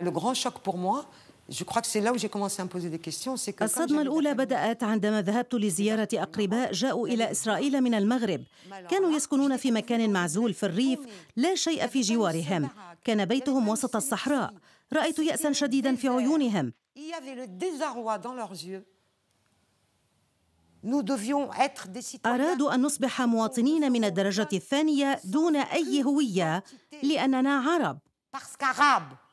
Le grand choc pour moi, الصدمة الأولى بدأت عندما ذهبت لزيارة أقرباء جاءوا إلى إسرائيل من المغرب كانوا يسكنون في مكان معزول في الريف لا شيء في جوارهم كان بيتهم وسط الصحراء رأيت يأسا شديدا في عيونهم أرادوا أن نصبح مواطنين من الدرجة الثانية دون أي هوية لأننا عرب